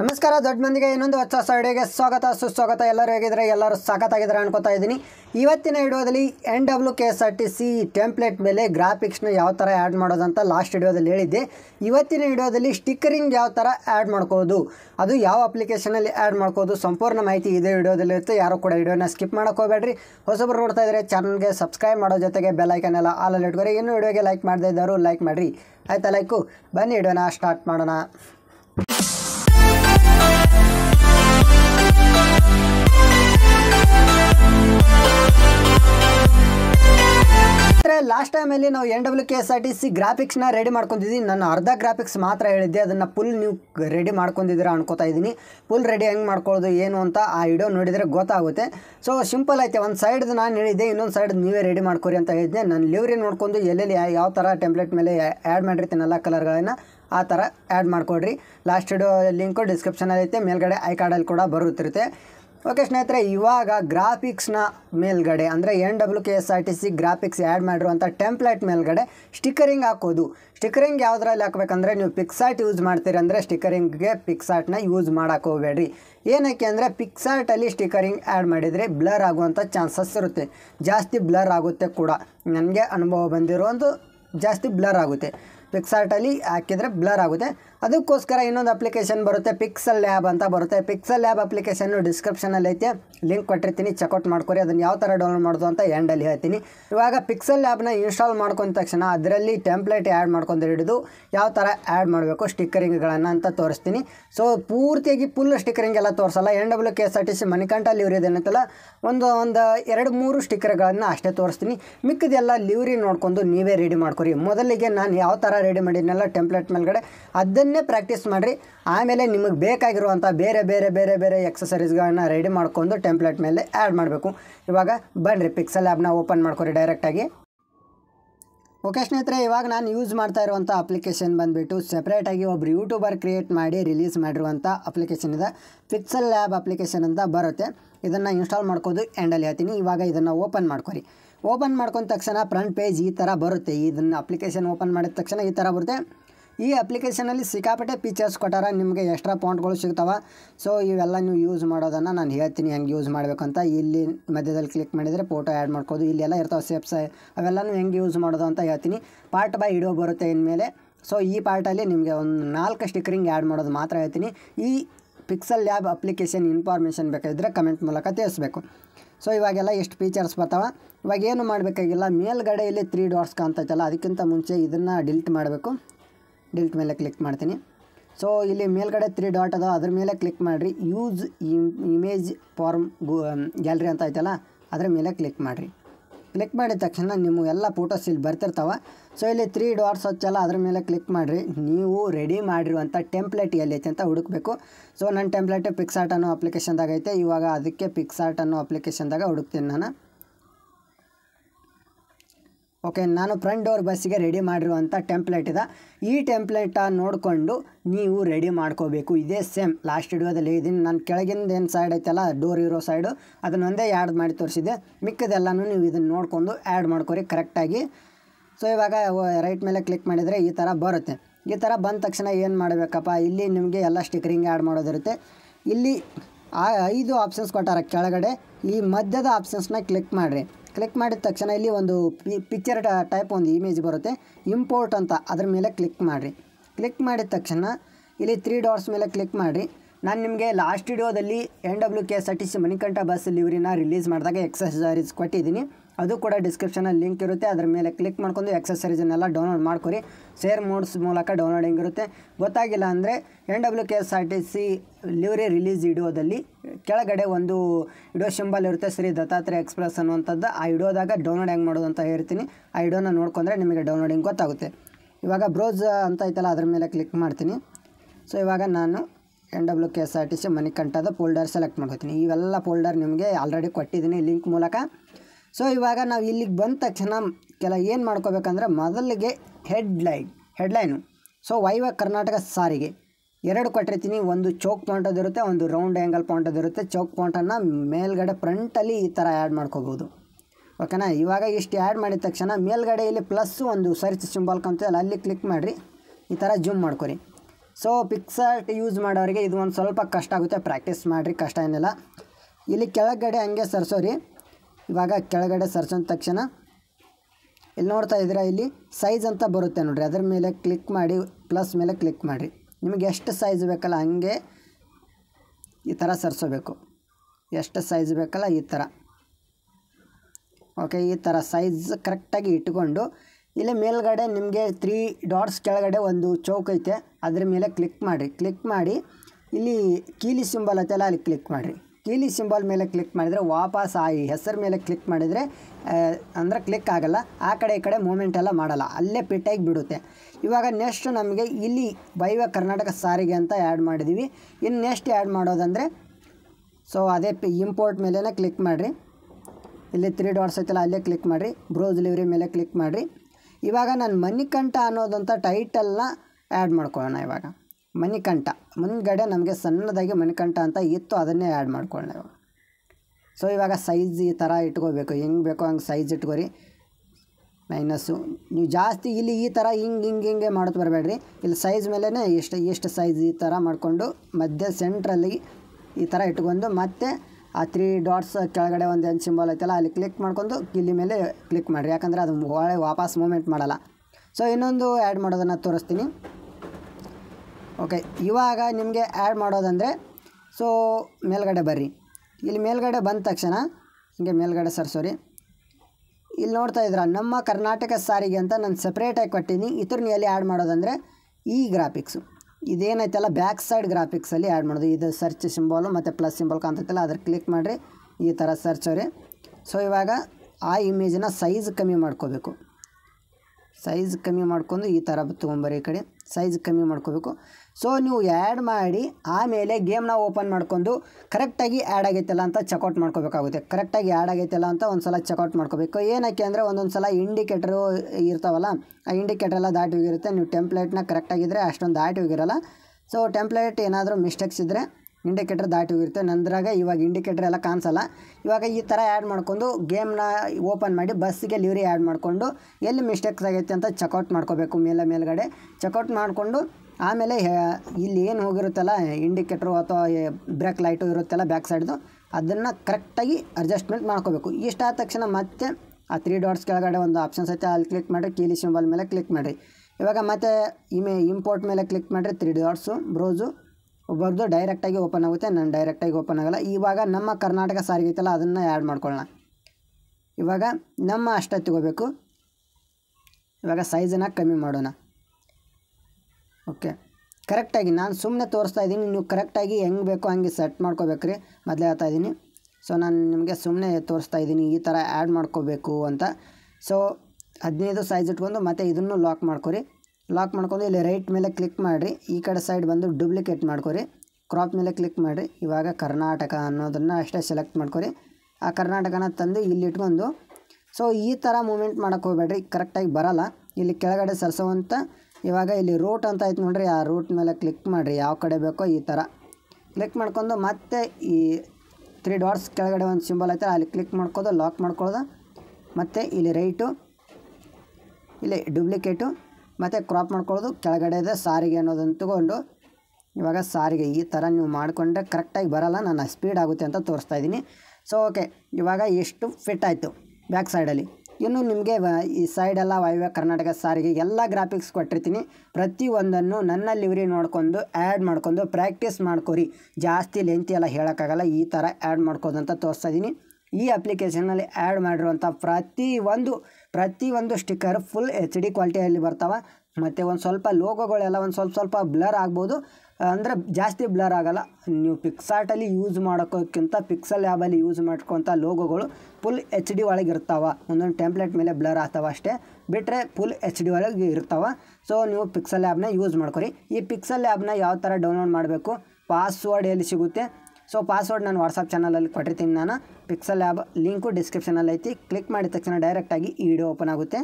ನಮಸ್ಕಾರ ದೊಡ್ಡ ಮಂದಿಗೆ ಇನ್ನೊಂದು ಹೊಸ ಹೊಸ ವಿಡಿಯೋಗೆ ಸ್ವಾಗತ ಸುಸ್ವಾಗತ ಎಲ್ಲರೂ ಹೇಗಿದ್ದಾರೆ ಎಲ್ಲರೂ ಸಾಕತ್ತಾಗಿದ್ದಾರೆ ಅನ್ಕೋತಾ ಇದ್ದೀನಿ ಇವತ್ತಿನ ವಿಡಿಯೋದಲ್ಲಿ N W K S R T C template ಮೇಲೆ ಗ್ರಾಫಿಕ್ಸ್ನ ಯಾವ ಥರ ಆ್ಯಡ್ ಮಾಡೋದಂತ ಲಾಸ್ಟ್ ವಿಡಿಯೋದಲ್ಲಿ ಹೇಳಿದ್ದೆ ಇವತ್ತಿನ ವಿಡಿಯೋದಲ್ಲಿ ಸ್ಟಿಕ್ಕರಿಂಗ್ ಯಾವ ಥರ ಆ್ಯಡ್ ಮಾಡ್ಕೋದು ಅದು ಯಾವ ಅಪ್ಲಿಕೇಶನಲ್ಲಿ ಆ್ಯಡ್ ಮಾಡ್ಕೋದು ಸಂಪೂರ್ಣ ಮಾಹಿತಿ ಇದೇ ವಿಡಿಯೋದಲ್ಲಿರುತ್ತೆ ಯಾರು ಕೂಡ ವಿಡಿಯೋನ ಸ್ಕಿಪ್ ಹೋಗ್ಬೇಡ್ರಿ ಹೊಸೊಬ್ಬರು ನೋಡ್ತಾ ಇದ್ದಾರೆ ಚಾನಲ್ಗೆ ಸಬ್ಸ್ಕ್ರೈಬ್ ಮಾಡೋ ಜೊತೆಗೆ ಬೆಲ್ಲೈಕನ್ ಎಲ್ಲ ಆಲಲ್ಲಿ ಇಟ್ಕೊರಿ ಇನ್ನು ವಿಡಿಯೋಗೆ ಲೈಕ್ ಮಾಡದೇ ಇದ್ದವರು ಲೈಕ್ ಮಾಡಿರಿ ಆಯಿತಾ ಲೈಕು ಬನ್ನಿ ವಿಡಿಯೋನ ಸ್ಟಾರ್ಟ್ ಮಾಡೋಣ ಲಾಸ್ಟ್ ಟೈಮಲ್ಲಿ ನಾವು N W K S R T C ಗ್ರಾಫಿಕ್ಸ್ನ ರೆಡಿ ಮಾಡ್ಕೊಂಡಿದ್ದೀನಿ ನಾನು ಅರ್ಧ ಗ್ರಾಫಿಕ್ಸ್ ಮಾತ್ರ ಹೇಳಿದ್ದೆ ಅದನ್ನು ಫುಲ್ ನೀವು ರೆಡಿ ಮಾಡ್ಕೊಂಡಿದ್ದೀರಾ ಅನ್ಕೋತಾ ಇದ್ದೀನಿ ಫುಲ್ ರೆಡಿ ಹೆಂಗೆ ಮಾಡ್ಕೊಳ್ಳೋದು ಏನು ಅಂತ ಆ ವಿಡಿಯೋ ನೋಡಿದರೆ ಗೊತ್ತಾಗುತ್ತೆ ಸೊ ಸಿಂಪಲ್ ಐತೆ ಒಂದು ಸೈಡ್ದು ನಾನು ಹೇಳಿದ್ದೆ ಇನ್ನೊಂದು ಸೈಡ್ ನೀವೇ ರೆಡಿ ಮಾಡ್ಕೊರಿ ಅಂತ ಹೇಳಿದ್ದೆ ನಾನು ಲಿವ್ರಿ ನೋಡ್ಕೊಂಡು ಎಲ್ಲೆಲ್ಲಿ ಯಾವ ಥರ ಟೆಂಪ್ಲೇಟ್ ಮೇಲೆ ಆ್ಯಡ್ ಮಾಡಿರ್ತೀನಲ್ಲ ಕಲರ್ಗಳನ್ನು ಆ ಥರ ಆ್ಯಡ್ ಮಾಡ್ಕೊಡ್ರಿ ಲಾಸ್ಟ್ ವಿಡಿಯೋ ಲಿಂಕು ಡಿಸ್ಕ್ರಿಪ್ಷನಲ್ಲಿ ಐತೆ ಮೇಲ್ಗಡೆ ಐ ಕಾರ್ಡಲ್ಲಿ ಕೂಡ ಬರುತ್ತಿರುತ್ತೆ ಓಕೆ ಸ್ನೇಹಿತರೆ ಇವಾಗ ಗ್ರಾಫಿಕ್ಸ್ನ ಮೇಲ್ಗಡೆ ಅಂದರೆ N W K S R T C graphics add ಮಾಡಿರುವಂಥ ಟೆಂಪ್ಲೇಟ್ ಮೇಲ್ಗಡೆ ಸ್ಟಿಕ್ಕರಿಂಗ್ ಹಾಕೋದು ಸ್ಟಿಕ್ಕರಿಂಗ್ ಯಾವುದ್ರಲ್ಲಿ ಹಾಕಬೇಕಂದ್ರೆ ನೀವು ಪಿಕ್ಸಾರ್ಟ್ ಯೂಸ್ ಮಾಡ್ತೀರಿ ಅಂದರೆ ಸ್ಟಿಕ್ಕರಿಂಗ್ಗೆ ಪಿಕ್ಸಾರ್ಟ್ನ ಯೂಸ್ ಮಾಡೋಕ್ಕೆ ಹೋಗಬೇಡ್ರಿ ಏನಕ್ಕೆ ಅಂದರೆ ಪಿಕ್ಸಾರ್ಟಲ್ಲಿ ಸ್ಟಿಕ್ಕರಿಂಗ್ ಆ್ಯಡ್ ಮಾಡಿದರೆ ಬ್ಲರ್ ಆಗುವಂಥ ಚಾನ್ಸಸ್ ಇರುತ್ತೆ ಜಾಸ್ತಿ ಬ್ಲರ್ ಆಗುತ್ತೆ ಕೂಡ ನನಗೆ ಅನುಭವ ಬಂದಿರೋ ಒಂದು ಜಾಸ್ತಿ ಬ್ಲರ್ ಆಗುತ್ತೆ ಪಿಕ್ಸಾರ್ಟಲ್ಲಿ ಹಾಕಿದರೆ ಬ್ಲರ್ ಆಗುತ್ತೆ ಅದಕ್ಕೋಸ್ಕರ ಇನ್ನೊಂದು ಅಪ್ಲಿಕೇಶನ್ ಬರುತ್ತೆ ಪಿಕ್ಸಲ್ ಲ್ಯಾಬ್ ಅಂತ ಬರುತ್ತೆ ಪಿಕ್ಸಲ್ ಲ್ಯಾಬ್ ಅಪ್ಲಿಕೇಶನ್ನು ಡಿಸ್ಕ್ರಿಪ್ಷನಲ್ಲಿ ಐತೆ ಲಿಂಕ್ ಕೊಟ್ಟಿರ್ತೀನಿ ಚೆಕ್ಔಟ್ ಮಾಡ್ಕೊರಿ ಅದನ್ನು ಯಾವ ಥರ ಡೌನ್ಲೋಡ್ ಮಾಡೋದು ಅಂತ ಎಂಡಲ್ಲಿ ಹೇಳ್ತೀನಿ ಇವಾಗ ಪಿಕ್ಸಲ್ ಲ್ಯಾಬ್ನ ಇನ್ಸ್ಟಾಲ್ ಮಾಡ್ಕೊಂಡ ತಕ್ಷಣ ಅದರಲ್ಲಿ ಟೆಂಪ್ಲೇಟ್ ಆ್ಯಡ್ ಮಾಡ್ಕೊಂಡು ಹಿಡಿದು ಯಾವ ಥರ ಆ್ಯಡ್ ಮಾಡಬೇಕು ಸ್ಟಿಕ್ಕರಿಂಗ್ಗಳನ್ನು ಅಂತ ತೋರಿಸ್ತೀನಿ ಸೊ ಪೂರ್ತಿಯಾಗಿ ಫುಲ್ ಸ್ಟಿಕ್ಕರಿಂಗ್ ಎಲ್ಲ ತೋರಿಸಲ್ಲ N W K S R T C ಮಣಿಕಂಠಲ್ಲಿ ಇವ್ರದೇನೈತಲ್ಲ ಒಂದು ಒಂದು ಎರಡು ಮೂರು ಸ್ಟಿಕ್ಕರ್ಗಳನ್ನು ಅಷ್ಟೇ ತೋರಿಸ್ತೀನಿ ಮಿಕ್ಕಿದೆಲ್ಲ ಲಿವ್ರಿ ನೋಡಿಕೊಂಡು ನೀವೇ ರೆಡಿ ಮಾಡ್ಕೊರಿ ಮೊದಲಿಗೆ ನಾನು ಯಾವ ಥರ ರೆಡಿ ಮಾಡಿದ್ನಲ್ಲ ಟೆಂಪ್ಲೇಟ್ ಮೇಲ್ಗಡೆ ಅದನ್ನು ಇದನ್ನೇ ಪ್ರಾಕ್ಟೀಸ್ ಮಾಡಿರಿ ಆಮೇಲೆ ನಿಮಗೆ ಬೇಕಾಗಿರುವಂಥ ಬೇರೆ ಬೇರೆ ಬೇರೆ ಬೇರೆ ಎಕ್ಸಸರೀಸ್ಗಳನ್ನ ರೆಡಿ ಮಾಡ್ಕೊಂಡು ಟೆಂಪ್ಲೆಟ್ ಮೇಲೆ ಆ್ಯಡ್ ಮಾಡಬೇಕು ಇವಾಗ ಬನ್ನಿರಿ ಪಿಕ್ಸೆಲ್ ಆ್ಯಪ್ನ ಓಪನ್ ಮಾಡ್ಕೊರಿ ಡೈರೆಕ್ಟಾಗಿ ಓಕೆ ಸ್ನೇಹಿತರೆ ಇವಾಗ ನಾನು ಯೂಸ್ ಮಾಡ್ತಾ ಇರುವಂಥ ಅಪ್ಲಿಕೇಶನ್ ಬಂದುಬಿಟ್ಟು ಸೆಪ್ರೇಟಾಗಿ ಒಬ್ರು ಯೂಟ್ಯೂಬರ್ ಕ್ರಿಯೇಟ್ ಮಾಡಿ ರಿಲೀಸ್ ಮಾಡಿರುವಂಥ ಅಪ್ಲಿಕೇಶನ್ ಇದೆ ಪಿಕ್ಸೆಲ್ ಲ್ಯಾಬ್ ಅಪ್ಲಿಕೇಶನ್ ಅಂತ ಬರುತ್ತೆ ಇದನ್ನು ಇನ್ಸ್ಟಾಲ್ ಮಾಡ್ಕೋದು ಎಂಡಲ್ಲಿ ಹೇಳ್ತೀನಿ ಇವಾಗ ಇದನ್ನು ಓಪನ್ ಮಾಡ್ಕೊರಿ ಓಪನ್ ಮಾಡ್ಕೊಂಡ ತಕ್ಷಣ ಫ್ರಂಟ್ ಪೇಜ್ ಈ ಥರ ಬರುತ್ತೆ ಇದನ್ನು ಅಪ್ಲಿಕೇಶನ್ ಓಪನ್ ಮಾಡಿದ ತಕ್ಷಣ ಈ ಥರ ಬರುತ್ತೆ ಈ ಅಪ್ಲಿಕೇಶನಲ್ಲಿ ಸಿಕ್ಕಾಪಟ್ಟೆ ಫೀಚರ್ಸ್ ಕೊಟ್ಟಾರ ನಿಮಗೆ ಎಕ್ಸ್ಟ್ರಾ ಪಾಯಿಂಟ್ಗಳು ಸಿಗ್ತಾವೆ ಸೊ ಇವೆಲ್ಲ ನೀವು ಯೂಸ್ ಮಾಡೋದನ್ನು ನಾನು ಹೇಳ್ತೀನಿ ಹೆಂಗೆ ಯೂಸ್ ಮಾಡಬೇಕಂತ ಇಲ್ಲಿ ಮಧ್ಯದಲ್ಲಿ ಕ್ಲಿಕ್ ಮಾಡಿದರೆ ಫೋಟೋ ಆ್ಯಡ್ ಮಾಡ್ಕೋದು ಇಲ್ಲೆಲ್ಲ ಇರ್ತಾವೆ ಸೇಪ್ಸ್ ಅವೆಲ್ಲನೂ ಹೆಂಗೆ ಯೂಸ್ ಮಾಡೋದು ಅಂತ ಹೇಳ್ತೀನಿ ಪಾರ್ಟ್ ಬೈ ಇಡೋ ಬರುತ್ತೆ ಇನ್ಮೇಲೆ ಸೊ ಈ ಪಾರ್ಟಲ್ಲಿ ನಿಮಗೆ ಒಂದು ನಾಲ್ಕು ಸ್ಟಿಕ್ಕರಿಂಗ್ ಆ್ಯಡ್ ಮಾಡೋದು ಮಾತ್ರ ಹೇಳ್ತೀನಿ ಈ ಪಿಕ್ಸಲ್ ಲ್ಯಾಬ್ ಅಪ್ಲಿಕೇಶನ್ ಇನ್ಫಾರ್ಮೇಷನ್ ಬೇಕಾದರೆ ಕಮೆಂಟ್ ಮೂಲಕ ತಿಳಿಸ್ಬೇಕು ಸೊ ಇವಾಗೆಲ್ಲ ಎಷ್ಟು ಫೀಚರ್ಸ್ ಬರ್ತಾವ ಇವಾಗ ಏನು ಮಾಡಬೇಕಾಗಿಲ್ಲ ಮೇಲ್ಗಡೆಯಲ್ಲಿ ತ್ರೀ ಡಾಟ್ಸ್ ಕಾಣ್ತೈತಲ್ಲ ಅದಕ್ಕಿಂತ ಮುಂಚೆ ಇದನ್ನು ಡಿಲೀಟ್ ಮಾಡಬೇಕು ಡಿಲ್ಟ್ ಮೇಲೆ ಕ್ಲಿಕ್ ಮಾಡ್ತೀನಿ ಸೊ ಇಲ್ಲಿ ಮೇಲ್ಗಡೆ ತ್ರೀ ಡಾಟ್ ಅದ ಅದ್ರ ಮೇಲೆ ಕ್ಲಿಕ್ ಮಾಡಿರಿ ಯೂಸ್ ಇಮೇಜ್ ಫಾರ್ಮ್ ಗು ಗ್ಯಾಲ್ರಿ ಅಂತ ಐತಲ್ಲ ಅದರ ಮೇಲೆ ಕ್ಲಿಕ್ ಮಾಡಿರಿ ಕ್ಲಿಕ್ ಮಾಡಿದ ತಕ್ಷಣ ನಿಮ್ಮ ಎಲ್ಲ ಫೋಟೋಸ್ ಇಲ್ಲಿ ಬರ್ತಿರ್ತಾವೆ ಸೊ ಇಲ್ಲಿ ತ್ರೀ ಡಾಟ್ಸ್ ಹಚ್ಚಲ್ಲ ಅದ್ರ ಮೇಲೆ ಕ್ಲಿಕ್ ಮಾಡಿರಿ ನೀವು ರೆಡಿ ಮಾಡಿರುವಂಥ ಟೆಂಪ್ಲೆಟ್ ಎಲ್ಲೈತೆ ಅಂತ ಹುಡುಕಬೇಕು ಸೊ ನನ್ನ ಟೆಂಪ್ಲೆಟ್ ಪಿಕ್ಸಾರ್ಟ್ ಅನ್ನೋ ಅಪ್ಲಿಕೇಶನ್ದಾಗ ಐತೆ ಇವಾಗ ಅದಕ್ಕೆ ಪಿಕ್ಸಾರ್ಟ್ ಅನ್ನೋ ಅಪ್ಲಿಕೇಶನ್ದಾಗ ಹುಡುಕ್ತೀನಿ ನಾನು ಓಕೆ ನಾನು ಫ್ರಂಟ್ ಡೋರ್ ಬಸ್ಸಿಗೆ ರೆಡಿ ಮಾಡಿರುವಂಥ ಟೆಂಪ್ಲೇಟ್ ಇದೆ ಈ ಟೆಂಪ್ಲೆಟ ನೋಡಿಕೊಂಡು ನೀವು ರೆಡಿ ಮಾಡ್ಕೋಬೇಕು ಇದೇ ಸೇಮ್ ಲಾಸ್ಟ್ ವಿಡಿಯೋದಲ್ಲಿ ಇದನ್ನು ನಾನು ಕೆಳಗಿಂದ ಏನು ಸೈಡ್ ಐತಲ್ಲ ಡೋರ್ ಇರೋ ಸೈಡು ಅದನ್ನೊಂದೇ ಆ್ಯಡ್ ಮಾಡಿ ತೋರಿಸಿದೆ ಮಿಕ್ಕದೆಲ್ಲನೂ ನೀವು ಇದನ್ನು ನೋಡಿಕೊಂಡು ಆ್ಯಡ್ ಮಾಡ್ಕೊರಿ ಕರೆಕ್ಟಾಗಿ ಸೊ ಇವಾಗ ರೈಟ್ ಮೇಲೆ ಕ್ಲಿಕ್ ಮಾಡಿದರೆ ಈ ಥರ ಬರುತ್ತೆ ಈ ಥರ ಬಂದ ತಕ್ಷಣ ಏನು ಮಾಡಬೇಕಪ್ಪ ಇಲ್ಲಿ ನಿಮಗೆ ಎಲ್ಲ ಸ್ಟಿಕರಿಂಗ್ ಆ್ಯಡ್ ಮಾಡೋದಿರುತ್ತೆ ಇಲ್ಲಿ ಆ ಐದು ಆಪ್ಷನ್ಸ್ ಕೊಟ್ಟಾರ ಕೆಳಗಡೆ ಈ ಮಧ್ಯದ ಆಪ್ಷನ್ಸ್ನ ಕ್ಲಿಕ್ ಮಾಡಿರಿ ಕ್ಲಿಕ್ ಮಾಡಿದ ತಕ್ಷಣ ಇಲ್ಲಿ ಒಂದು ಪಿಕ್ಚರ್ ಟೈಪ್ ಒಂದು ಇಮೇಜ್ ಬರುತ್ತೆ ಇಂಪೋರ್ಟ್ ಅಂತ ಅದ್ರ ಮೇಲೆ ಕ್ಲಿಕ್ ಮಾಡಿರಿ ಕ್ಲಿಕ್ ಮಾಡಿದ ತಕ್ಷಣ ಇಲ್ಲಿ ತ್ರೀ ಡಾಟ್ಸ್ ಮೇಲೆ ಕ್ಲಿಕ್ ಮಾಡಿರಿ ನಾನು ನಿಮಗೆ ಲಾಸ್ಟ್ ವಿಡಿಯೋದಲ್ಲಿ N W K S R T C Manikanta bus ಲಿವರಿನ ರಿಲೀಸ್ ಮಾಡಿದಾಗ ಎಕ್ಸಸೈಸ್ ಕೊಟ್ಟಿದ್ದೀನಿ ಅದು ಕೂಡ ಡಿಸ್ಕ್ರಿಪ್ಷನಲ್ಲಿ ಲಿಂಕ್ ಇರುತ್ತೆ ಅದರ ಮೇಲೆ ಕ್ಲಿಕ್ ಮಾಡ್ಕೊಂಡು ಎಕ್ಸಸರೀಸನ್ನೆಲ್ಲ ಡೌನ್ಲೋಡ್ ಮಾಡ್ಕೊರಿ ಸೇರ್ ಮೋಡ್ಸ್ ಮೂಲಕ ಡೌನ್ಲೋಡಿಂಗ್ ಇರುತ್ತೆ ಗೊತ್ತಾಗಿಲ್ಲ ಅಂದರೆ N W K S R T C livery release ವಿಡಿಯೋದಲ್ಲಿ ಕೆಳಗಡೆ ಒಂದು ವಿಡಿಯೋ ಶಿಂಬಲ್ ಇರುತ್ತೆ ಶ್ರೀ ದತ್ತಾತ್ರೇಯ ಎಕ್ಸ್ಪ್ರೆಸ್ ಅನ್ನುವಂಥದ್ದು ಆ ವಿಡಿಯೋದಾಗ ಡೌನ್ಲೋಡ್ ಹೆಂಗೆ ಮಾಡೋದು ಅಂತ ಹೇಳ್ತೀನಿ ಆ ವಿಡಿಯೋನ ನೋಡ್ಕೊಂಡ್ರೆ ನಿಮಗೆ ಡೌನ್ಲೋಡಿಂಗ್ ಗೊತ್ತಾಗುತ್ತೆ ಇವಾಗ ಬ್ರೋಝ್ ಅಂತ ಐತಲ್ಲ ಅದ್ರ ಮೇಲೆ ಕ್ಲಿಕ್ ಮಾಡ್ತೀನಿ ಸೊ ಇವಾಗ ನಾನು N W K S R T C ಮನೆ ಫೋಲ್ಡರ್ ಸೆಲೆಕ್ಟ್ ಮಾಡ್ಕೋತೀನಿ ಇವೆಲ್ಲ ಫೋಲ್ಡರ್ ನಿಮಗೆ ಆಲ್ರೆಡಿ ಕೊಟ್ಟಿದ್ದೀನಿ ಲಿಂಕ್ ಮೂಲಕ ಸೊ ಇವಾಗ ನಾವು ಇಲ್ಲಿಗೆ ಬಂದ ತಕ್ಷಣ ಕೆಲ ಏನು ಮಾಡ್ಕೋಬೇಕಂದ್ರೆ ಮೊದಲಿಗೆ ಹೆಡ್ಲೈನ್ ಹೆಡ್ಲೈನು ಸೊ ವೈವ ಕರ್ನಾಟಕ ಸಾರಿಗೆ ಎರಡು ಕೊಟ್ಟಿರ್ತೀನಿ ಒಂದು ಚೌಕ್ ಪಾಯಿಂಟ್ ಅದಿರುತ್ತೆ ಒಂದು ರೌಂಡ್ ಆ್ಯಂಗಲ್ ಪಾಯಿಂಟ್ ಅದಿರುತ್ತೆ ಚೌಕ್ ಪಾಯಿಂಟನ್ನು ಮೇಲ್ಗಡೆ ಫ್ರಂಟಲ್ಲಿ ಈ ಥರ ಆ್ಯಡ್ ಮಾಡ್ಕೋಬೋದು ಓಕೆನಾ ಇವಾಗ ಇಷ್ಟು ಆ್ಯಡ್ ಮಾಡಿದ ತಕ್ಷಣ ಮೇಲ್ಗಡೆ ಇಲ್ಲಿ ಪ್ಲಸ್ ಒಂದು ಸರ್ಚ್ ಸಿಂಬಲ್ ಕಂತಲ್ಲ ಅಲ್ಲಿ ಕ್ಲಿಕ್ ಮಾಡಿರಿ ಈ ಥರ ಜೂಮ್ ಮಾಡ್ಕೊರಿ ಸೊ ಪಿಕ್ಸರ್ಟ್ ಯೂಸ್ ಮಾಡೋರಿಗೆ ಇದು ಒಂದು ಸ್ವಲ್ಪ ಕಷ್ಟ ಆಗುತ್ತೆ ಪ್ರಾಕ್ಟೀಸ್ ಮಾಡಿರಿ ಕಷ್ಟ ಏನಿಲ್ಲ ಇಲ್ಲಿ ಕೆಳಗಡೆ ಹಂಗೆ ಸರ್ಸೋರಿ ಇವಾಗ ಕೆಳಗಡೆ ಸರ್ಚ್ ಅಂದ ತಕ್ಷಣ ಇಲ್ಲಿ ನೋಡ್ತಾ ಇದ್ದೀರಾ ಇಲ್ಲಿ ಸೈಜ್ ಅಂತ ಬರುತ್ತೆ ನೋಡಿರಿ ಅದರ ಮೇಲೆ ಕ್ಲಿಕ್ ಮಾಡಿ ಪ್ಲಸ್ ಮೇಲೆ ಕ್ಲಿಕ್ ಮಾಡಿರಿ ನಿಮಗೆ ಎಷ್ಟು ಸೈಜ್ ಬೇಕಲ್ಲ ಹಂಗೆ ಈ ಥರ ಸರ್ಸೋಬೇಕು ಎಷ್ಟು ಸೈಜ್ ಬೇಕಲ್ಲ ಈ ಥರ ಓಕೆ ಈ ಥರ ಸೈಜ್ ಕರೆಕ್ಟಾಗಿ ಇಟ್ಕೊಂಡು ಇಲ್ಲಿ ಮೇಲ್ಗಡೆ ನಿಮಗೆ ತ್ರೀ ಡಾಟ್ಸ್ ಕೆಳಗಡೆ ಒಂದು ಚೌಕ್ ಐತೆ ಅದ್ರ ಮೇಲೆ ಕ್ಲಿಕ್ ಮಾಡಿರಿ ಕ್ಲಿಕ್ ಮಾಡಿ ಇಲ್ಲಿ ಕೀಲಿ ಸಿಂಬಲ್ ಐತಲ್ಲ ಅಲ್ಲಿ ಕ್ಲಿಕ್ ಮಾಡಿರಿ ಕೀಲಿ ಸಿಂಬಲ್ ಮೇಲೆ ಕ್ಲಿಕ್ ಮಾಡಿದರೆ ವಾಪಸ್ ಆ ಹೆಸರು ಮೇಲೆ ಕ್ಲಿಕ್ ಮಾಡಿದರೆ ಅಂದರೆ ಕ್ಲಿಕ್ ಆಗಲ್ಲ ಆ ಕಡೆ ಈ ಕಡೆ ಮೂಮೆಂಟ್ ಎಲ್ಲ ಮಾಡಲ್ಲ ಅಲ್ಲೇ ಪಿಟ್ಟಾಗಿ ಬಿಡುತ್ತೆ ಇವಾಗ ನೆಕ್ಸ್ಟ್ ನಮಗೆ ಇಲ್ಲಿ ಬೈವ ಕರ್ನಾಟಕ ಸಾರಿಗೆ ಅಂತ ಆ್ಯಡ್ ಮಾಡಿದ್ದೀವಿ ಇನ್ನು ನೆಕ್ಸ್ಟ್ ಆ್ಯಡ್ ಮಾಡೋದಂದರೆ ಸೊ ಅದೇ ಪಿ ಇಂಪೋರ್ಟ್ ಮೇಲೇ ಕ್ಲಿಕ್ ಮಾಡಿರಿ ಇಲ್ಲಿ ತ್ರೀ ಡಾಟ್ಸ್ ಐತಲ್ಲ ಅಲ್ಲೇ ಕ್ಲಿಕ್ ಮಾಡಿರಿ ಬ್ರೋ ಡೆಲಿವರಿ ಮೇಲೆ ಕ್ಲಿಕ್ ಮಾಡಿರಿ ಇವಾಗ ನಾನು ಮನಿಕಂಠ ಅನ್ನೋದಂಥ ಟೈಟಲ್ನ ಆ್ಯಡ್ ಮಾಡ್ಕೊಳ್ಳೋಣ ಇವಾಗ ಮಣಿಕಂಠ ಮುಂದ್ಗಡೆ ನಮಗೆ ಸಣ್ಣದಾಗಿ ಮಣಿಕಂಠ ಅಂತ ಇತ್ತು ಅದನ್ನೇ ಆ್ಯಡ್ ಮಾಡ್ಕೊಳ್ಳಿ ನಾವು ಸೊ ಇವಾಗ ಸೈಜ್ ಈ ಥರ ಇಟ್ಕೋಬೇಕು ಹೆಂಗೆ ಬೇಕೋ ಹಂಗೆ ಸೈಜ್ ಇಟ್ಕೊರಿ ಮೈನಸ್ಸು ನೀವು ಜಾಸ್ತಿ ಇಲ್ಲಿ ಈ ಥರ ಹಿಂಗೆ ಹಿಂಗೆ ಹಿಂಗೆ ಮಾಡೋದು ಬರಬೇಡ್ರಿ ಇಲ್ಲಿ ಸೈಜ್ ಮೇಲೇ ಎಷ್ಟು ಎಷ್ಟು ಸೈಜ್ ಈ ಥರ ಮಾಡಿಕೊಂಡು ಮಧ್ಯ ಸೆಂಟ್ರಲ್ಲಿ ಈ ಥರ ಇಟ್ಕೊಂಡು ಮತ್ತೆ ಆ ತ್ರೀ ಡಾಟ್ಸ್ ಕೆಳಗಡೆ ಒಂದು ಏನು ಸಿಂಬಲ್ ಐತಲ್ಲ ಅಲ್ಲಿ ಕ್ಲಿಕ್ ಮಾಡ್ಕೊಂಡು ಇಲ್ಲಿ ಮೇಲೆ ಕ್ಲಿಕ್ ಮಾಡಿರಿ ಯಾಕಂದರೆ ಅದು ಒಳ್ಳೆ ವಾಪಸ್ ಮೂಮೆಂಟ್ ಮಾಡಲ್ಲ ಸೊ ಇನ್ನೊಂದು ಆ್ಯಡ್ ಮಾಡೋದನ್ನು ತೋರಿಸ್ತೀನಿ ಓಕೆ ಇವಾಗ ನಿಮಗೆ ಆ್ಯಡ್ ಮಾಡೋದಂದರೆ ಸೊ ಮೇಲ್ಗಡೆ ಬರ್ರಿ ಇಲ್ಲಿ ಮೇಲ್ಗಡೆ ಬಂದ ತಕ್ಷಣ ಹಿಂಗೆ ಮೇಲ್ಗಡೆ ಸರ್ ಇಲ್ಲಿ ನೋಡ್ತಾ ಇದ್ರ ನಮ್ಮ ಕರ್ನಾಟಕ ಸಾರಿಗೆ ಅಂತ ನಾನು ಸಪ್ರೇಟಾಗಿ ಕೊಟ್ಟಿನಿ ಇದ್ರನ್ನ ಎಲ್ಲಿ ಆ್ಯಡ್ ಮಾಡೋದಂದರೆ ಈ ಗ್ರಾಫಿಕ್ಸು ಇದೇನೈತಲ್ಲ ಬ್ಯಾಕ್ ಸೈಡ್ ಗ್ರಾಫಿಕ್ಸಲ್ಲಿ ಆ್ಯಡ್ ಮಾಡೋದು ಇದು ಸರ್ಚ್ ಸಿಂಬಾಲು ಮತ್ತು ಪ್ಲಸ್ ಸಿಂಬಲ್ ಕಾಣ್ತೈತಲ್ಲ ಅದ್ರ ಕ್ಲಿಕ್ ಮಾಡಿರಿ ಈ ಥರ ಸರ್ಚ್ ಅವ್ರಿ ಸೊ ಇವಾಗ ಆ ಇಮೇಜನ್ನ ಸೈಜ್ ಕಮ್ಮಿ ಮಾಡ್ಕೋಬೇಕು ಸೈಜ್ ಕಮ್ಮಿ ಮಾಡ್ಕೊಂಡು ಈ ಥರ ತೊಗೊಂಬರಿ ಈ ಕಡೆ ಸೈಜ್ ಕಮ್ಮಿ ಮಾಡ್ಕೋಬೇಕು ಸೊ ನೀವು ಆ್ಯಡ್ ಮಾಡಿ ಆಮೇಲೆ ಗೇಮ್ನ ಓಪನ್ ಮಾಡ್ಕೊಂಡು ಕರೆಕ್ಟಾಗಿ ಆ್ಯಡ್ ಆಗೈತಲ್ಲ ಅಂತ ಚೆಕ್ಔಟ್ ಮಾಡ್ಕೋಬೇಕಾಗುತ್ತೆ ಕರೆಕ್ಟಾಗಿ ಆ್ಯಡ್ ಆಗೈತಲ್ಲ ಅಂತ ಒಂದು ಸಲ ಚೆಕ್ಔಟ್ ಮಾಡ್ಕೋಬೇಕು ಏನಕ್ಕೆ ಅಂದರೆ ಒಂದೊಂದು ಸಲ ಇಂಡಿಕೇಟ್ರು ಇರ್ತಾವಲ್ಲ ಆ ಇಂಡಿಕೇಟರ್ ಎಲ್ಲ ದಾಟಿ ಹೋಗಿರುತ್ತೆ ನೀವು ಟೆಂಪ್ಲೇಟ್ನ ಕರೆಕ್ಟಾಗಿದ್ದರೆ ಅಷ್ಟೊಂದು ದಾಟಿ ಹೋಗಿರಲ್ಲ ಸೊ ಟೆಂಪ್ಲೇಟ್ ಏನಾದರೂ ಮಿಸ್ಟೇಕ್ಸ್ ಇದ್ದರೆ ಇಂಡಿಕೇಟರ್ ದಾಟಿ ಹೋಗಿರುತ್ತೆ ನಂದ್ರಾಗ ಇವಾಗ ಇಂಡಿಕೇಟರ್ ಎಲ್ಲ ಕಾಣಿಸಲ್ಲ ಇವಾಗ ಈ ಥರ ಆ್ಯಡ್ ಮಾಡ್ಕೊಂಡು ಗೇಮ್ನ ಓಪನ್ ಮಾಡಿ ಬಸ್ಸಿಗೆ ಲಿವ್ರಿ ಆ್ಯಡ್ ಮಾಡಿಕೊಂಡು ಎಲ್ಲಿ ಮಿಸ್ಟೇಕ್ಸ್ ಆಗೈತೆ ಅಂತ ಚೆಕೌಟ್ ಮಾಡ್ಕೋಬೇಕು ಮೇಲೆ ಮೇಲುಗಡೆ ಚೆಕೌಟ್ ಮಾಡಿಕೊಂಡು ಆಮೇಲೆ ಇಲ್ಲಿ ಏನು ಹೋಗಿರುತ್ತಲ್ಲ ಇಂಡಿಕೇಟ್ರು ಅಥವಾ ಬ್ರೇಕ್ ಲೈಟು ಇರುತ್ತಲ್ಲ ಬ್ಯಾಕ್ ಸೈಡ್ದು ಅದನ್ನು ಕರೆಕ್ಟಾಗಿ ಅಡ್ಜಸ್ಟ್ಮೆಂಟ್ ಮಾಡ್ಕೋಬೇಕು ಇಷ್ಟಾದ ತಕ್ಷಣ ಮತ್ತೆ ಆ ತ್ರೀ ಡಾಟ್ಸ್ ಕೆಳಗಡೆ ಒಂದು ಆಪ್ಷನ್ಸ್ ಐತೆ ಅಲ್ಲಿ ಕ್ಲಿಕ್ ಮಾಡಿರಿ ಕೀಲಿ ಸಿಂಬಲ್ ಮೇಲೆ ಕ್ಲಿಕ್ ಮಾಡಿರಿ ಇವಾಗ ಮತ್ತೆ ಇಮೆ ಇಂಪೋರ್ಟ್ ಮೇಲೆ ಕ್ಲಿಕ್ ಮಾಡಿರಿ ತ್ರೀ ಡಾಟ್ಸು ಬ್ರೋಸು ಬರ್ದು ಡೈರೆಕ್ಟಾಗಿ ಓಪನ್ ಆಗುತ್ತೆ ನಾನು ಡೈರೆಕ್ಟಾಗಿ ಓಪನ್ ಆಗೋಲ್ಲ ಇವಾಗ ನಮ್ಮ ಕರ್ನಾಟಕ ಸಾರಿಗೆ ಐತಲ್ಲ ಅದನ್ನು ಆ್ಯಡ್ ಮಾಡ್ಕೊಳ್ಳೋಣ ಇವಾಗ ನಮ್ಮ ಅಷ್ಟೇ ತಗೋಬೇಕು ಇವಾಗ ಸೈಜನ್ನು ಕಮ್ಮಿ ಮಾಡೋಣ ಓಕೆ ಕರೆಕ್ಟಾಗಿ ನಾನು ಸುಮ್ಮನೆ ತೋರಿಸ್ತಾ ಇದ್ದೀನಿ ನೀವು ಕರೆಕ್ಟಾಗಿ ಹೆಂಗೆ ಬೇಕೋ ಹಂಗೆ ಸೆಟ್ ಮಾಡ್ಕೋಬೇಕ್ರಿ ಮೊದಲೇ ಹೇಳ್ತಾ ಇದ್ದೀನಿ ಸೊ ನಾನು ನಿಮಗೆ ಸುಮ್ಮನೆ ತೋರಿಸ್ತಾ ಇದ್ದೀನಿ ಈ ಥರ ಆ್ಯಡ್ ಮಾಡ್ಕೋಬೇಕು ಅಂತ ಸೊ ಹದಿನೈದು ಸೈಜ್ ಇಟ್ಕೊಂಡು ಮತ್ತೆ ಇದನ್ನು ಲಾಕ್ ಮಾಡ್ಕೊರಿ ಲಾಕ್ ಮಾಡ್ಕೊಂಡು ಇಲ್ಲಿ ರೈಟ್ ಮೇಲೆ ಕ್ಲಿಕ್ ಮಾಡಿರಿ ಈ ಕಡೆ ಸೈಡ್ ಬಂದು ಡೂಪ್ಲಿಕೇಟ್ ಮಾಡ್ಕೊರಿ ಕ್ರಾಪ್ ಮೇಲೆ ಕ್ಲಿಕ್ ಮಾಡಿರಿ ಇವಾಗ ಕರ್ನಾಟಕ ಅನ್ನೋದನ್ನು ಅಷ್ಟೇ ಸೆಲೆಕ್ಟ್ ಮಾಡ್ಕೊರಿ ಆ ಕರ್ನಾಟಕನ ತಂದು ಇಲ್ಲಿ ಇಟ್ಕೊಂಡು ಸೊ ಈ ಥರ ಮೂಮೆಂಟ್ ಮಾಡೋಕ್ಕೆ ಹೋಗ್ಬೇಡ್ರಿ ಕರೆಕ್ಟಾಗಿ ಬರೋಲ್ಲ ಇಲ್ಲಿ ಕೆಳಗಡೆ ಸರಿಸೋವಂಥ ಇವಾಗ ಇಲ್ಲಿ ರೂಟ್ ಅಂತ ಆಯ್ತು ನೋಡ್ರಿ ಆ ರೂಟ್ ಮೇಲೆ ಕ್ಲಿಕ್ ಮಾಡಿರಿ ಯಾವ ಕಡೆ ಬೇಕೋ ಈ ಥರ ಕ್ಲಿಕ್ ಮಾಡ್ಕೊಂಡು ಮತ್ತೆ ಈ ತ್ರೀ ಡಾಟ್ಸ್ ಕೆಳಗಡೆ ಒಂದು ಸಿಂಬಲ್ ಐತೆ ಅಲ್ಲಿ ಕ್ಲಿಕ್ ಮಾಡ್ಕೋದು ಲಾಕ್ ಮಾಡ್ಕೊಳ್ಳೋದು ಮತ್ತು ಇಲ್ಲಿ ರೈಟು ಇಲ್ಲಿ ಡುಪ್ಲಿಕೇಟು ಮತ್ತು ಕ್ರಾಪ್ ಮಾಡ್ಕೊಳ್ಳೋದು ಕೆಳಗಡೆದ ಸಾರಿಗೆ ಅನ್ನೋದನ್ನು ತಗೊಂಡು ಇವಾಗ ಸಾರಿಗೆ ಈ ಥರ ನೀವು ಮಾಡಿಕೊಂಡ್ರೆ ಕರೆಕ್ಟಾಗಿ ಬರೋಲ್ಲ ನಾನು ಸ್ಪೀಡ್ ಆಗುತ್ತೆ ಅಂತ ತೋರಿಸ್ತಾ ಇದ್ದೀನಿ ಸೊ ಓಕೆ ಇವಾಗ ಎಷ್ಟು ಫಿಟ್ ಆಯಿತು ಬ್ಯಾಕ್ ಸೈಡಲ್ಲಿ ಇನ್ನು ನಿಮಗೆ ಈ ಸೈಡೆಲ್ಲ ವಾಯುವ್ಯ ಕರ್ನಾಟಕ ಸಾರಿಗೆ ಎಲ್ಲ ಗ್ರಾಫಿಕ್ಸ್ ಕೊಟ್ಟಿರ್ತೀನಿ ಪ್ರತಿಯೊಂದನ್ನು ನನ್ನ ಲಿವ್ರಿ ನೋಡ್ಕೊಂಡು ಆ್ಯಡ್ ಮಾಡ್ಕೊಂಡು ಪ್ರಾಕ್ಟೀಸ್ ಮಾಡ್ಕೊರಿ ಜಾಸ್ತಿ ಲೆಂತಿ ಎಲ್ಲ ಹೇಳೋಕ್ಕಾಗಲ್ಲ ಈ ಥರ ಆ್ಯಡ್ ಅಂತ ತೋರಿಸ್ತಾ ಇದ್ದೀನಿ ಈ ಅಪ್ಲಿಕೇಶನಲ್ಲಿ ಆ್ಯಡ್ ಮಾಡಿರುವಂಥ ಪ್ರತಿ ಒಂದು ಪ್ರತಿಯೊಂದು ಸ್ಟಿಕ್ಕರ್ ಫುಲ್ ಎಚ್ ಡಿ ಕ್ವಾಲಿಟಿಯಲ್ಲಿ ಬರ್ತವೆ ಮತ್ತು ಒಂದು ಸ್ವಲ್ಪ ಲೋಗೋಗಳೆಲ್ಲ ಒಂದು ಸ್ವಲ್ಪ ಸ್ವಲ್ಪ ಬ್ಲರ್ ಆಗ್ಬೋದು ಅಂದರೆ ಜಾಸ್ತಿ ಬ್ಲರ್ ಆಗೋಲ್ಲ ನೀವು ಪಿಕ್ಸಾರ್ಟಲ್ಲಿ ಯೂಸ್ ಮಾಡೋಕ್ಕಿಂತ ಪಿಕ್ಸಲ್ ಆ್ಯಬಲ್ಲಿ ಯೂಸ್ ಮಾಡ್ಕೊಂಥ ಲೋಗೋಗಳು ಫುಲ್ ಎಚ್ ಡಿ ಒಳಗೆ ಇರ್ತಾವೆ ಒಂದೊಂದು ಟೆಂಪ್ಲೆಟ್ ಮೇಲೆ ಬ್ಲರ್ ಆಗ್ತಾವೆ ಅಷ್ಟೇ ಬಿಟ್ಟರೆ ಫುಲ್ ಎಚ್ ಡಿ ಒಳಗೆ ಇರ್ತಾವೆ ಸೊ ನೀವು ಪಿಕ್ಸಲ್ ಆ್ಯಬ್ನ ಯೂಸ್ ಮಾಡ್ಕೊರಿ ಈ ಪಿಕ್ಸಲ್ ಆ್ಯಬ್ನ ಯಾವ ಥರ ಡೌನ್ಲೋಡ್ ಮಾಡಬೇಕು ಪಾಸ್ವರ್ಡ್ ಎಲ್ಲಿ ಸಿಗುತ್ತೆ ಸೊ ಪಾಸ್ವರ್ಡ್ ನಾನು ವಾಟ್ಸಪ್ ಚಾನಲಲ್ಲಿ ಕೊಟ್ಟಿರ್ತೀನಿ ನಾನು ಪಿಕ್ಸಲ್ ಆ್ಯಬ್ ಲಿಂಕು ಡಿಸ್ಕ್ರಿಪ್ಷನಲ್ಲಿ ಐತಿ ಕ್ಲಿಕ್ ಮಾಡಿದ ತಕ್ಷಣ ಡೈರೆಕ್ಟಾಗಿ ಈ ವಿಡಿಯೋ ಓಪನ್ ಆಗುತ್ತೆ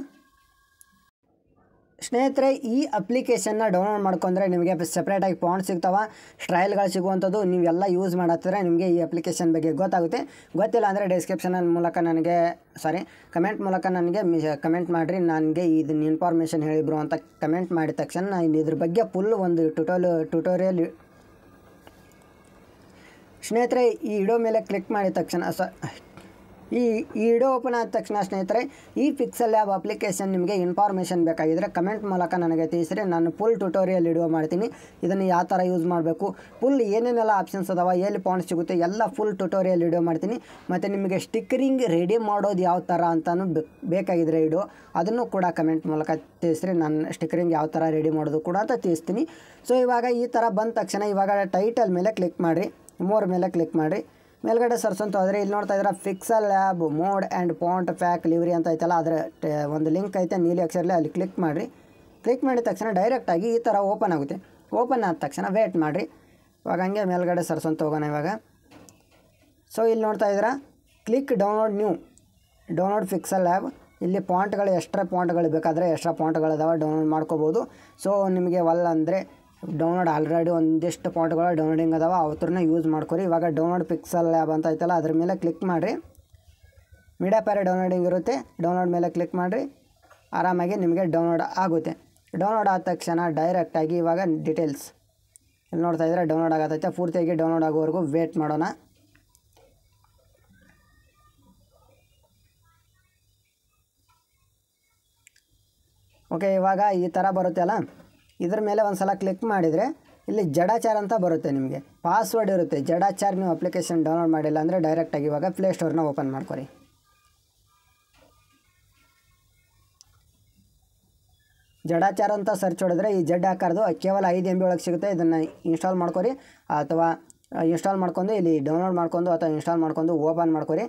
ಸ್ನೇಹಿತರೆ ಈ ಅಪ್ಲಿಕೇಶನ್ನ ಡೌನ್ಲೋಡ್ ಮಾಡ್ಕೊಂಡ್ರೆ ನಿಮಗೆ ಸಪ್ರೇಟಾಗಿ ಪಾಯಿಂಟ್ ಸಿಗ್ತಾವೆ ಸ್ಟ್ರೈಲ್ಗಳು ಸಿಗುವಂಥದ್ದು ನೀವೆಲ್ಲ ಯೂಸ್ ಮಾಡತ್ತಿದ್ರೆ ನಿಮಗೆ ಈ ಅಪ್ಲಿಕೇಶನ್ ಬಗ್ಗೆ ಗೊತ್ತಾಗುತ್ತೆ ಗೊತ್ತಿಲ್ಲ ಅಂದರೆ ಡಿಸ್ಕ್ರಿಪ್ಷನ್ ಮೂಲಕ ನನಗೆ ಸಾರಿ ಕಮೆಂಟ್ ಮೂಲಕ ನನಗೆ ಕಮೆಂಟ್ ಮಾಡಿರಿ ನನಗೆ ಇದನ್ನ ಇನ್ಫಾರ್ಮೇಷನ್ ಹೇಳಿದ್ರು ಅಂತ ಕಮೆಂಟ್ ಮಾಡಿದ ತಕ್ಷಣ ನಾನು ಇದ್ರ ಬಗ್ಗೆ ಫುಲ್ ಒಂದು ಟ್ಯುಟೋಲ್ ಟ್ಯುಟೋರಿಯಲ್ ಸ್ನೇಹಿತರೆ ಈ ವಿಡಿಯೋ ಮೇಲೆ ಕ್ಲಿಕ್ ಮಾಡಿದ ತಕ್ಷಣ ಸ ಈ ಈ ವಿಡಿಯೋ ಓಪನ್ ಆದ ತಕ್ಷಣ ಸ್ನೇಹಿತರೆ ಈ ಪಿಕ್ಸಲ್ ಲ್ಯಾಬ್ ಅಪ್ಲಿಕೇಶನ್ ನಿಮಗೆ ಇನ್ಫಾರ್ಮೇಷನ್ ಬೇಕಾಗಿದ್ದರೆ ಕಮೆಂಟ್ ಮೂಲಕ ನನಗೆ ತಿಳಿಸಿರಿ ನಾನು ಫುಲ್ ಟ್ಯುಟೋರಿಯಲ್ ವಿಡಿಯೋ ಮಾಡ್ತೀನಿ ಇದನ್ನು ಯಾವ ಥರ ಯೂಸ್ ಮಾಡಬೇಕು ಫುಲ್ ಏನೇನೆಲ್ಲ ಆಪ್ಷನ್ಸ್ ಅದಾವ ಎಲ್ಲಿ ಪಾಯಿಂಟ್ ಸಿಗುತ್ತೆ ಎಲ್ಲ ಫುಲ್ ಟ್ಯುಟೋರಿಯಲ್ ವಿಡಿಯೋ ಮಾಡ್ತೀನಿ ಮತ್ತು ನಿಮಗೆ ಸ್ಟಿಕ್ಕರಿಂಗ್ ರೆಡಿ ಮಾಡೋದು ಯಾವ ಥರ ಅಂತಲೂ ಬೇಕಾಗಿದ್ರೆ ವಿಡಿಯೋ ಅದನ್ನು ಕೂಡ ಕಮೆಂಟ್ ಮೂಲಕ ತಿಳಿಸ್ರಿ ನಾನು ಸ್ಟಿಕ್ಕರಿಂಗ್ ಯಾವ ಥರ ರೆಡಿ ಮಾಡೋದು ಕೂಡ ಅಂತ ತಿಳಿಸ್ತೀನಿ ಸೊ ಇವಾಗ ಈ ಥರ ಬಂದ ತಕ್ಷಣ ಇವಾಗ ಟೈಟಲ್ ಮೇಲೆ ಕ್ಲಿಕ್ ಮಾಡಿರಿ ಮೋರ್ ಮೇಲೆ ಕ್ಲಿಕ್ ಮಾಡಿ ಮೇಲ್ಗಡೆ ಸರ್ಚ್ ಅಂತ ಹೋದರೆ ಇಲ್ಲಿ ನೋಡ್ತಾ ಇದ್ದೀರಾ pixel lab mod and font pack livery ಅಂತ ಐತಲ್ಲ ಅದರ ಒಂದು ಲಿಂಕ್ ಐತೆ ನೀಲಿ ಅಕ್ಷರಲ್ಲಿ ಅಲ್ಲಿ ಕ್ಲಿಕ್ ಮಾಡಿರಿ ಕ್ಲಿಕ್ ಮಾಡಿದ ತಕ್ಷಣ ಡೈರೆಕ್ಟಾಗಿ ಈ ಥರ ಓಪನ್ ಆಗುತ್ತೆ ಓಪನ್ ಆದ ತಕ್ಷಣ ವೇಟ್ ಮಾಡಿರಿ ಇವಾಗ ಹಂಗೆ ಮೇಲ್ಗಡೆ ಸರ್ಚ್ ಅಂತ ಹೋಗೋಣ ಇವಾಗ ಸೊ ಇಲ್ಲಿ ನೋಡ್ತಾ ಇದ್ದೀರಾ click download new download pixel lab ಇಲ್ಲಿ ಪಾಯಿಂಟ್ಗಳು ಎಕ್ಸ್ಟ್ರಾ ಪಾಯಿಂಟ್ಗಳು ಬೇಕಾದರೆ ಎಕ್ಸ್ಟ್ರಾ ಪಾಯಿಂಟ್ಗಳು ಅದಾವೆ ಡೌನ್ಲೋಡ್ ಮಾಡ್ಕೋಬೋದು ಸೊ ನಿಮಗೆ ಒಲ್ಲ ಅಂದರೆ ಡೌನ್ಲೋಡ್ ಆಲ್ರೆಡಿ ಒಂದಿಷ್ಟು ಪಾಯಿಂಟ್ಗಳು ಡೌನ್ಲೋಡಿಂಗ್ ಅದಾವೆ ಅವ್ರನ್ನ ಯೂಸ್ ಮಾಡ್ಕೊರಿ ಇವಾಗ ಡೌನ್ಲೋಡ್ ಪಿಕ್ಸಲ್ ಲ್ಯಾಬ್ ಅಂತ ಐತಲ್ಲ ಅದ್ರ ಮೇಲೆ ಕ್ಲಿಕ್ ಮಾಡಿರಿ ಮೀಡಿಯಾ ಪ್ಯಾರೆ ಡೌನ್ಲೋಡಿಂಗ್ ಇರುತ್ತೆ ಡೌನ್ಲೋಡ್ ಮೇಲೆ ಕ್ಲಿಕ್ ಮಾಡಿರಿ ಆರಾಮಾಗಿ ನಿಮಗೆ ಡೌನ್ಲೋಡ್ ಆಗುತ್ತೆ ಡೌನ್ಲೋಡ್ ಆದ ತಕ್ಷಣ ಡೈರೆಕ್ಟಾಗಿ ಇವಾಗ ಡೀಟೇಲ್ಸ್ ಇಲ್ಲಿ ನೋಡ್ತಾ ಇದ್ದರೆ ಡೌನ್ಲೋಡ್ ಆಗತ್ತೈತೆ ಪೂರ್ತಿಯಾಗಿ ಡೌನ್ಲೋಡ್ ಆಗೋವರೆಗೂ ವೇಟ್ ಮಾಡೋಣ ಓಕೆ ಇವಾಗ ಈ ಥರ ಬರುತ್ತೆ ಅಲ್ಲ ಇದರ ಮೇಲೆ ಒಂದು ಸಲ ಕ್ಲಿಕ್ ಮಾಡಿದರೆ ಇಲ್ಲಿ ಜಡಾಚಾರ್ ಅಂತ ಬರುತ್ತೆ ನಿಮಗೆ ಪಾಸ್ವರ್ಡ್ ಇರುತ್ತೆ ಜಡಾಚಾರ್ ನೀವು ಅಪ್ಲಿಕೇಶನ್ ಡೌನ್ಲೋಡ್ ಮಾಡಿಲ್ಲ ಅಂದರೆ ಡೈರೆಕ್ಟಾಗಿ ಇವಾಗ ಪ್ಲೇಸ್ಟೋರ್ನ ಓಪನ್ ಮಾಡ್ಕೊರಿ ಜಡಾಚಾರ್ ಅಂತ ಸರ್ಚ್ ಹೊಡೆದ್ರೆ ಈ ಜಡ್ ಹಾಕಾರ್ದು ಕೇವಲ ಐದು ಎಂಬಿ ಬಿ ಒಳಗೆ ಸಿಗುತ್ತೆ ಇದನ್ನು ಇನ್ಸ್ಟಾಲ್ ಮಾಡ್ಕೊರಿ ಅಥವಾ ಇನ್ಸ್ಟಾಲ್ ಮಾಡ್ಕೊಂಡು ಇಲ್ಲಿ ಡೌನ್ಲೋಡ್ ಮಾಡ್ಕೊಂಡು ಅಥವಾ ಇನ್ಸ್ಟಾಲ್ ಮಾಡ್ಕೊಂಡು ಓಪನ್ ಮಾಡ್ಕೊರಿ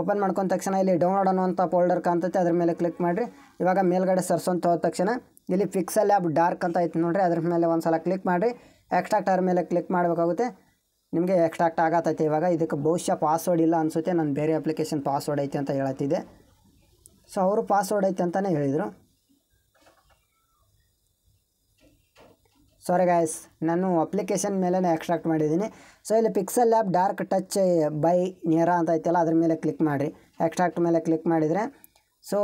ಓಪನ್ ಮಾಡ್ಕೊಂಡ ತಕ್ಷಣ ಇಲ್ಲಿ ಡೌನ್ಲೋಡ್ ಅನ್ನುವಂಥ ಫೋಲ್ಡರ್ ಕಾಣ್ತೈತೆ ಅದ್ರ ಮೇಲೆ ಕ್ಲಿಕ್ ಮಾಡಿರಿ ಇವಾಗ ಮೇಲ್ಗಡೆ ಸರ್ಸೋಂತ ಹೋದ ತಕ್ಷಣ ಇಲ್ಲಿ ಫಿಕ್ಸ್ ಲ್ಯಾಬ್ ಡಾರ್ಕ್ ಅಂತ ಐತೆ ನೋಡಿರಿ ಅದ್ರ ಮೇಲೆ ಒಂದು ಸಲ ಕ್ಲಿಕ್ ಮಾಡಿರಿ ಎಕ್ಸ್ಟ್ರಾಕ್ಟ್ ಅದ್ರ ಮೇಲೆ ಕ್ಲಿಕ್ ಮಾಡಬೇಕಾಗುತ್ತೆ ನಿಮಗೆ ಎಕ್ಸ್ಟ್ರಾಕ್ಟ್ ಆಗತ್ತೈತೆ ಇವಾಗ ಇದಕ್ಕೆ ಬಹುಶಃ ಪಾಸ್ವರ್ಡ್ ಇಲ್ಲ ಅನಿಸುತ್ತೆ ನಾನು ಬೇರೆ ಅಪ್ಲಿಕೇಶನ್ ಪಾಸ್ವರ್ಡ್ ಐತೆ ಅಂತ ಹೇಳತ್ತಿದ್ದೆ ಸೊ ಅವರು ಪಾಸ್ವರ್ಡ್ ಐತೆ ಅಂತಲೇ ಹೇಳಿದರು ಸಾರಿ ಗಾಯಸ್ ನಾನು ಅಪ್ಲಿಕೇಶನ್ ಮೇಲೇ ಎಕ್ಸ್ಟ್ರಾಕ್ಟ್ ಮಾಡಿದ್ದೀನಿ ಸೊ ಇಲ್ಲಿ pixel lab dark touch by near ಅಂತ ಐತೆಲ್ಲ ಅದ್ರ ಮೇಲೆ ಕ್ಲಿಕ್ ಮಾಡಿರಿ ಎಕ್ಸ್ಟ್ರಾಕ್ಟ್ ಮೇಲೆ ಕ್ಲಿಕ್ ಮಾಡಿದರೆ ಸೊ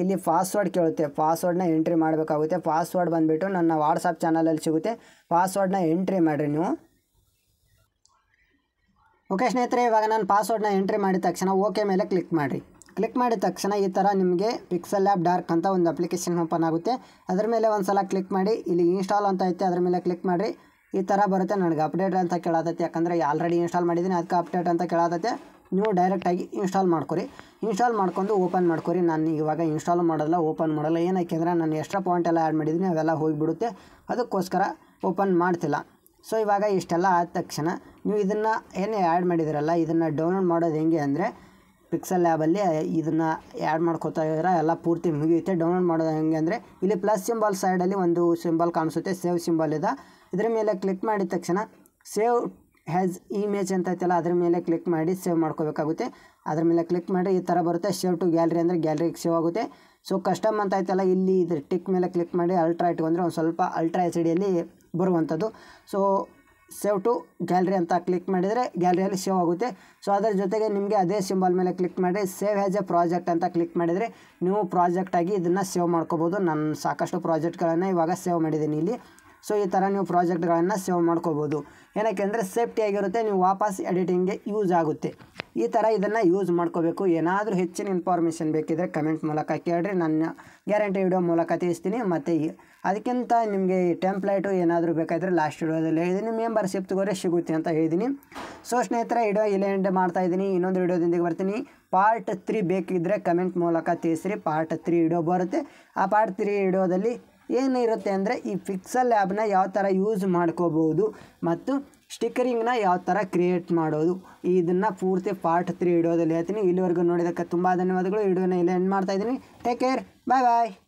ಇಲ್ಲಿ ಪಾಸ್ವರ್ಡ್ ಕೇಳುತ್ತೆ ಪಾಸ್ವರ್ಡ್ನ ಎಂಟ್ರಿ ಮಾಡಬೇಕಾಗುತ್ತೆ ಪಾಸ್ವರ್ಡ್ ಬಂದುಬಿಟ್ಟು ನನ್ನ ವಾಟ್ಸಪ್ ಚಾನಲಲ್ಲಿ ಸಿಗುತ್ತೆ ಪಾಸ್ವರ್ಡ್ನ ಎಂಟ್ರಿ ಮಾಡಿರಿ ನೀವು ಓಕೆ ಸ್ನೇಹಿತರೆ ಇವಾಗ ನಾನು ಪಾಸ್ವರ್ಡ್ನ ಎಂಟ್ರಿ ಮಾಡಿದ ತಕ್ಷಣ ಓಕೆ ಮೇಲೆ ಕ್ಲಿಕ್ ಮಾಡಿರಿ ಕ್ಲಿಕ್ ಮಾಡಿದ ತಕ್ಷಣ ಈ ಥರ ನಿಮಗೆ ಪಿಕ್ಸೆಲ್ ಆ್ಯಪ್ ಡಾರ್ಕ್ ಅಂತ ಒಂದು ಅಪ್ಲಿಕೇಶನ್ ಓಪನ್ ಆಗುತ್ತೆ ಅದರ ಮೇಲೆ ಒಂದು ಸಲ ಕ್ಲಿಕ್ ಮಾಡಿ ಇಲ್ಲಿ ಇನ್ಸ್ಟಾಲ್ ಅಂತ ಐತೆ ಅದ್ರ ಮೇಲೆ ಕ್ಲಿಕ್ ಮಾಡಿರಿ ಈ ಥರ ಬರುತ್ತೆ ನನಗೆ ಅಪ್ಡೇಟ್ ಅಂತ ಕೇಳತೈತೆ ಯಾಕಂದರೆ ಆಲ್ರೆಡಿ ಇನ್ಸ್ಟಾಲ್ ಮಾಡಿದ್ದೀನಿ ಅದಕ್ಕೆ ಅಪ್ಡೇಟ್ ಅಂತ ಕೇಳತೈತೆ ನೀವು ಡೈರೆಕ್ಟಾಗಿ ಇನ್ಸ್ಟಾಲ್ ಮಾಡ್ಕೊರಿ ಇನ್ಸ್ಟಾಲ್ ಮಾಡ್ಕೊಂಡು ಓಪನ್ ಮಾಡ್ಕೊರಿ ನಾನು ಇವಾಗ ಇನ್ಸ್ಟಾಲ್ ಮಾಡಲ್ಲ ಓಪನ್ ಮಾಡಲ್ಲ ಏನಕ್ಕೆ ಅಂದರೆ ನಾನು ಎಕ್ಸ್ಟ್ರಾ ಪಾಯಿಂಟ್ ಎಲ್ಲ ಆ್ಯಡ್ ಮಾಡಿದ್ದೀನಿ ಅವೆಲ್ಲ ಹೋಗಿಬಿಡುತ್ತೆ ಅದಕ್ಕೋಸ್ಕರ ಓಪನ್ ಮಾಡ್ತಿಲ್ಲ ಸೊ ಇವಾಗ ಇಷ್ಟೆಲ್ಲ ಆದ ತಕ್ಷಣ ನೀವು ಇದನ್ನು ಏನೇ ಆ್ಯಡ್ ಮಾಡಿದಿರಲ್ಲ ಇದನ್ನು ಡೌನ್ಲೋಡ್ ಮಾಡೋದು ಹೆಂಗೆ ಅಂದರೆ ಪಿಕ್ಸಲ್ ಲ್ಯಾಬಲ್ಲಿ ಇದನ್ನು ಆ್ಯಡ್ ಮಾಡ್ಕೋತಾ ಇದ್ರೆ ಎಲ್ಲ ಪೂರ್ತಿ ಮುಗಿಯುತ್ತೆ ಡೌನ್ಲೋಡ್ ಮಾಡೋದು ಹೆಂಗೆ ಅಂದರೆ ಇಲ್ಲಿ ಪ್ಲಸ್ ಸಿಂಬಲ್ ಸೈಡಲ್ಲಿ ಒಂದು ಸಿಂಬಲ್ ಕಾಣಿಸುತ್ತೆ ಸೇವ್ ಸಿಂಬಲ್ ಇದೆ ಇದರ ಮೇಲೆ ಕ್ಲಿಕ್ ಮಾಡಿದ ತಕ್ಷಣ ಸೇವ್ ಹ್ಯಾಸ್ ಇಮೇಜ್ ಅಂತ ಐತಲ್ಲ ಅದ್ರ ಮೇಲೆ ಕ್ಲಿಕ್ ಮಾಡಿ ಸೇವ್ ಮಾಡ್ಕೋಬೇಕಾಗುತ್ತೆ ಅದ್ರ ಮೇಲೆ ಕ್ಲಿಕ್ ಮಾಡಿ ಈ ಥರ ಬರುತ್ತೆ ಸೇವ್ ಟು ಗ್ಯಾಲರಿ ಅಂದರೆ ಗ್ಯಾಲರಿಗೆ ಸೇವ್ ಆಗುತ್ತೆ ಸೊ ಕಸ್ಟಮ್ ಅಂತ ಐತಲ್ಲ ಇಲ್ಲಿ ಇದ್ರ ಟಿಕ್ ಮೇಲೆ ಕ್ಲಿಕ್ ಮಾಡಿ ಅಲ್ಟ್ರಾ ಇಟ್ಕೊಂಡ್ರೆ ಒಂದು ಸ್ವಲ್ಪ ಅಲ್ಟ್ರಾ ಎಚ್ ಡಿಯಲ್ಲಿ ಬರುವಂಥದ್ದು ಸೊ ಸೇವ್ ಟು ಗ್ಯಾಲರಿ ಅಂತ ಕ್ಲಿಕ್ ಮಾಡಿದರೆ ಗ್ಯಾಲರಿಯಲ್ಲಿ ಸೇವ್ ಆಗುತ್ತೆ ಸೊ ಅದರ ಜೊತೆಗೆ ನಿಮಗೆ ಅದೇ ಸಿಂಬಲ್ ಮೇಲೆ ಕ್ಲಿಕ್ ಮಾಡಿ ಸೇವ್ ಆ್ಯಸ್ ಎ ಪ್ರಾಜೆಕ್ಟ್ ಅಂತ ಕ್ಲಿಕ್ ಮಾಡಿದರೆ ನೀವು ಪ್ರಾಜೆಕ್ಟಾಗಿ ಇದನ್ನು ಸೇವ್ ಮಾಡ್ಕೋಬೋದು ನಾನು ಸಾಕಷ್ಟು ಪ್ರಾಜೆಕ್ಟ್ಗಳನ್ನು ಇವಾಗ ಸೇವ್ ಮಾಡಿದ್ದೀನಿ ಇಲ್ಲಿ ಸೊ ಈ ಥರ ನೀವು ಪ್ರಾಜೆಕ್ಟ್ಗಳನ್ನು ಸೇವ್ ಮಾಡ್ಕೋಬೋದು ಏನಕ್ಕೆ ಅಂದರೆ ಸೇಫ್ಟಿಯಾಗಿರುತ್ತೆ ನೀವು ವಾಪಸ್ ಎಡಿಟಿಂಗ್ಗೆ ಯೂಸ್ ಆಗುತ್ತೆ ಈ ಥರ ಇದನ್ನು ಯೂಸ್ ಮಾಡ್ಕೋಬೇಕು ಏನಾದರೂ ಹೆಚ್ಚಿನ ಇನ್ಫಾರ್ಮೇಷನ್ ಬೇಕಿದ್ರೆ ಕಮೆಂಟ್ ಮೂಲಕ ಕೇಳಿರಿ ನನ್ನ ಗ್ಯಾರಂಟಿ ವಿಡಿಯೋ ಮೂಲಕ ತಿಳಿಸ್ತೀನಿ ಮತ್ತು ಅದಕ್ಕಿಂತ ನಿಮಗೆ ಟೆಂಪ್ಲೇಟು ಏನಾದರೂ ಬೇಕಾದರೆ ಲಾಸ್ಟ್ ವಿಡಿಯೋದಲ್ಲಿ ಹೇಳಿದ್ದೀನಿ ಮೆಂಬರ್ಶಿಪ್ ತಗೋರೆ ಸಿಗುತ್ತೆ ಅಂತ ಹೇಳಿದ್ದೀನಿ ಸೊ ಸ್ನೇಹಿತರ ವಿಡಿಯೋ ಇಲ್ಲೇ ಎಂಡ್ ಮಾಡ್ತಾ ಇದ್ದೀನಿ ಇನ್ನೊಂದು ವಿಡಿಯೋದಿಂದ ಬರ್ತೀನಿ ಪಾರ್ಟ್ ತ್ರೀ ಬೇಕಿದ್ದರೆ ಕಮೆಂಟ್ ಮೂಲಕ ತಿಳಿಸ್ರಿ ಪಾರ್ಟ್ ತ್ರೀ ವಿಡಿಯೋ ಬರುತ್ತೆ ಆ ಪಾರ್ಟ್ ತ್ರೀ ವಿಡಿಯೋದಲ್ಲಿ ಏನಿರುತ್ತೆ ಅಂದರೆ ಈ ಪಿಕ್ಸಲ್ ಲ್ಯಾಬ್ನ ಯಾವ ಥರ ಯೂಸ್ ಮಾಡ್ಕೋಬೋದು ಮತ್ತು ಸ್ಟಿಕ್ಕರಿಂಗ್ನ ಯಾವ ಥರ ಕ್ರಿಯೇಟ್ ಮಾಡೋದು ಇದನ್ನು ಪೂರ್ತಿ ಪಾರ್ಟ್ ತ್ರೀ ಇಡೋದಲ್ಲಿ ಹೇಳ್ತೀನಿ ಇಲ್ಲಿವರೆಗೂ ನೋಡಿದಕ್ಕೆ ತುಂಬ ಧನ್ಯವಾದಗಳು ವಿಡಿಯೋನ ಇಲ್ಲಿ ಎಂಡ್ ಮಾಡ್ತಾಯಿದ್ದೀನಿ ಟೇಕ್ ಕೇರ್ ಬಾಯ್ ಬಾಯ್